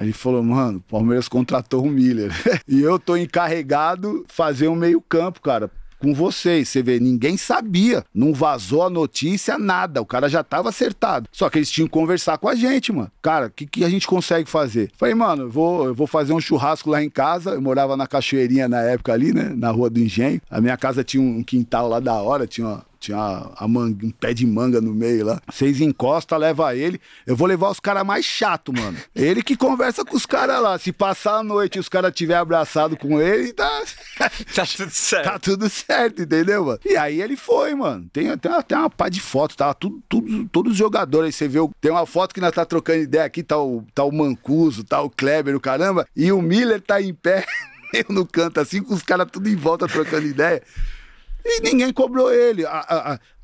Ele falou, mano, o Palmeiras contratou o Miller. e eu tô encarregado fazer um meio-campo, cara com vocês. Você vê, ninguém sabia, não vazou a notícia, nada. O cara já tava acertado. Só que eles tinham que conversar com a gente, mano. Cara, o que, que, a gente consegue fazer? Falei, mano, eu vou, eu vou fazer um churrasco lá em casa. Eu morava na Cachoeirinha na época ali, né? Na Rua do Engenho. A minha casa tinha um quintal lá da hora, tinha uma tinha a manga, um pé de manga no meio lá. Vocês encosta, leva ele. Eu vou levar os caras mais chato, mano. Ele que conversa com os caras lá. Se passar a noite e os caras tiver abraçado com ele, tá. tá tudo certo. Tá tudo certo, entendeu, mano? E aí ele foi, mano. Tem até uma pá de foto, tava tá? tudo, tudo, todos os jogadores. Você vê, tem uma foto que nós tá trocando ideia aqui, tá o, tá o Mancuso, tá o Kleber, o caramba. E o Miller tá em pé, meio no canto, assim, com os caras tudo em volta trocando ideia. E ninguém cobrou ele. A, a,